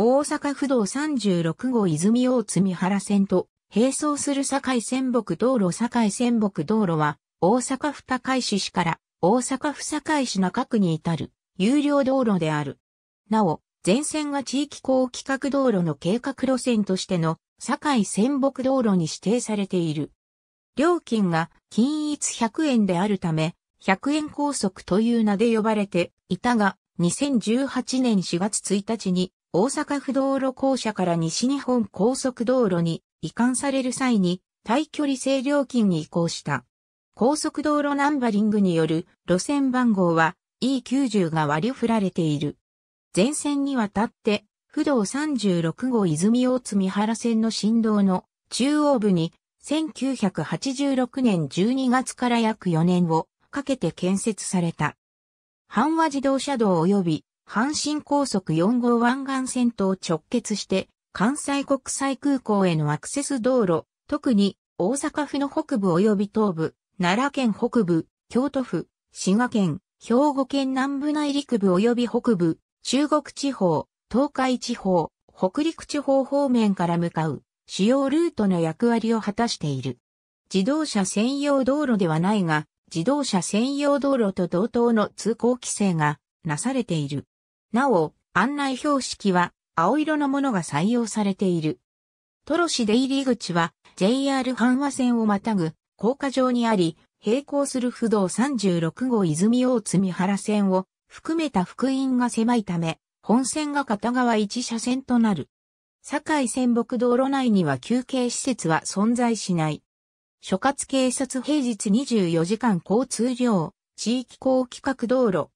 大阪府道36号泉大津三原線と並走する堺仙北道路堺仙北道路は大阪府堺市市から大阪府堺市中区に至る有料道路である。なお、全線が地域高規格道路の計画路線としての堺仙北道路に指定されている。料金が均一100円であるため、100円高速という名で呼ばれていたが、2018年4月1日に大阪府道路公社から西日本高速道路に移管される際に、対距離制料金に移行した。高速道路ナンバリングによる路線番号は E90 が割り振られている。前線にわたって、不動36号泉大積原線の振動の中央部に1986年12月から約4年をかけて建設された。半和自動車道及び阪神高速4号湾岸線と直結して、関西国際空港へのアクセス道路、特に大阪府の北部及び東部、奈良県北部、京都府、滋賀県、兵庫県南部内陸部及び北部、中国地方、東海地方、北陸地方方面から向かう主要ルートの役割を果たしている。自動車専用道路ではないが、自動車専用道路と同等の通行規制がなされている。なお、案内標識は青色のものが採用されている。トロ市出入り口は JR 阪和線をまたぐ高架上にあり、並行する不動36号泉大津原線を含めた福音が狭いため、本線が片側1車線となる。堺線北道路内には休憩施設は存在しない。諸葛警察平日24時間交通量、地域高規格道路、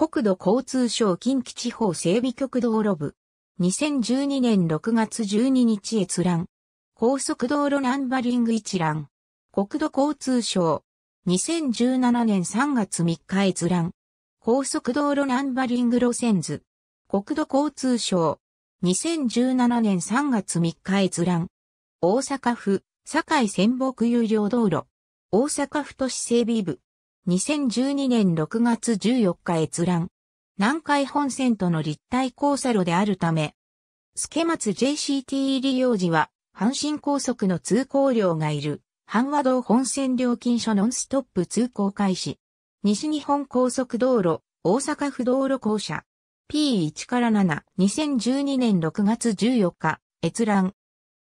国土交通省近畿地方整備局道路部。2012年6月12日閲覧。高速道路ナンバリング一覧。国土交通省。2017年3月3日閲覧。高速道路ナンバリング路線図。国土交通省。2017年3月3日閲覧。大阪府、堺仙北有料道路。大阪府都市整備部。2012年6月14日閲覧。南海本線との立体交差路であるため、助松 JCT 利用時は、阪神高速の通行量がいる、阪和道本線料金所ノンストップ通行開始。西日本高速道路、大阪府道路公社。P1 から7、2012年6月14日、閲覧。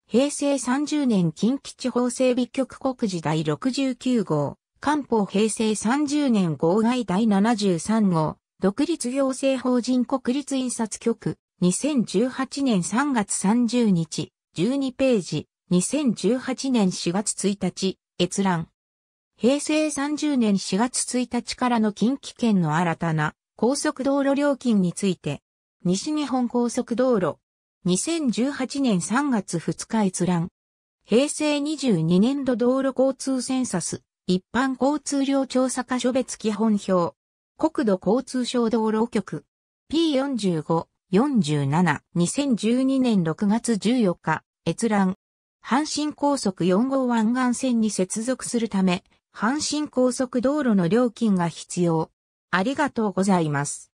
平成30年近畿地方整備局告示第69号。官報平成30年号外第73号、独立行政法人国立印刷局、2018年3月30日、12ページ、2018年4月1日、閲覧。平成30年4月1日からの近畿圏の新たな高速道路料金について、西日本高速道路、2018年3月2日閲覧。平成22年度道路交通センサス。一般交通量調査箇所別基本表。国土交通省道路局。P45、47、2012年6月14日、閲覧。阪神高速4号湾岸線に接続するため、阪神高速道路の料金が必要。ありがとうございます。